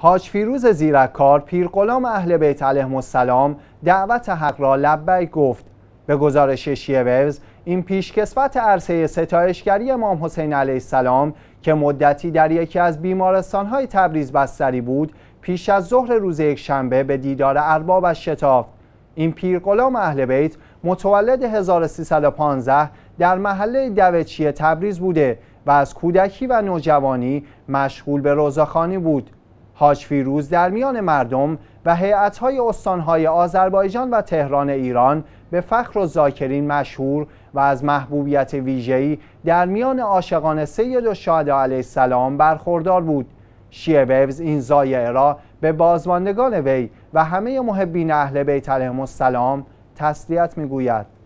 حاج فیروز زیرکار غلام اهل بیت علیهم السلام دعوت حق را لبی گفت به گزارش شیوز این پیشکسوت عرصه ستایشگری امام حسین علیه السلام که مدتی در یکی از بیمارستانهای تبریز بستری بود پیش از ظهر روز شنبه به دیدار اربابش شتافت این غلام اهل بیت متولد 1315 در محله دوچی تبریز بوده و از کودکی و نوجوانی مشغول به روزاخانی بود حاج فیروز در میان مردم و هیئت‌های استان‌های آذربایجان و تهران ایران به فخر و زاکرین مشهور و از محبوبیت ویژه‌ای در میان عاشقان سید و شهدا علیه السلام برخوردار بود. شیعه ویوز این زایعه را به بازماندگان وی و همه محبین اهل بیت علیهم السلام تسلیت میگوید.